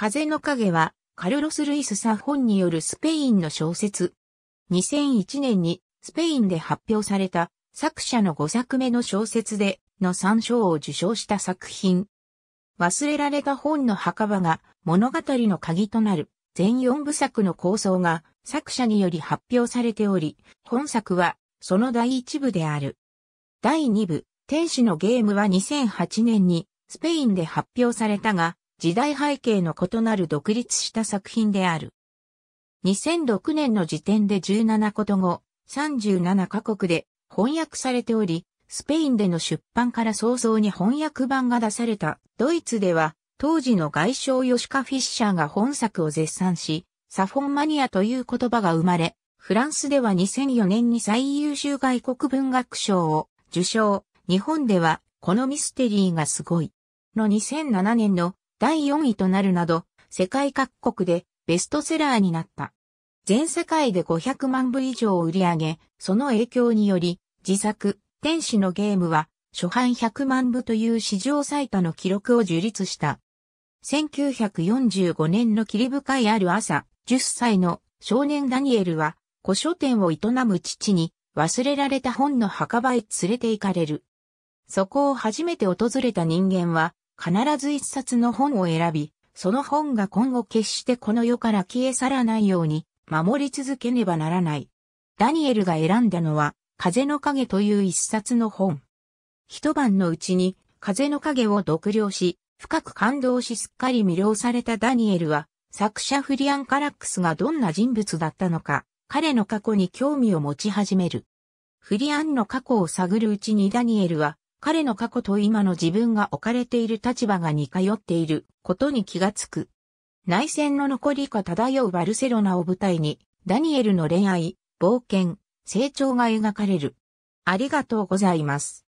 風の影は、カルロス・ルイスさん本によるスペインの小説。2001年にスペインで発表された作者の5作目の小説での参照を受賞した作品。忘れられた本の墓場が物語の鍵となる全4部作の構想が作者により発表されており、本作はその第1部である。第2部、天使のゲームは2008年にスペインで発表されたが、時代背景の異なる独立した作品である。2006年の時点で17こと後、37カ国で翻訳されており、スペインでの出版から早々に翻訳版が出されたドイツでは、当時の外相吉川フィッシャーが本作を絶賛し、サフォンマニアという言葉が生まれ、フランスでは2004年に最優秀外国文学賞を受賞、日本ではこのミステリーがすごい。の2007年の第4位となるなど、世界各国でベストセラーになった。全世界で500万部以上を売り上げ、その影響により、自作、天使のゲームは、初版100万部という史上最多の記録を樹立した。1945年の霧深いある朝、10歳の少年ダニエルは、古書店を営む父に、忘れられた本の墓場へ連れて行かれる。そこを初めて訪れた人間は、必ず一冊の本を選び、その本が今後決してこの世から消え去らないように守り続けねばならない。ダニエルが選んだのは、風の影という一冊の本。一晩のうちに風の影を読了し、深く感動しすっかり魅了されたダニエルは、作者フリアン・カラックスがどんな人物だったのか、彼の過去に興味を持ち始める。フリアンの過去を探るうちにダニエルは、彼の過去と今の自分が置かれている立場が似通っていることに気がつく。内戦の残りか漂うバルセロナを舞台に、ダニエルの恋愛、冒険、成長が描かれる。ありがとうございます。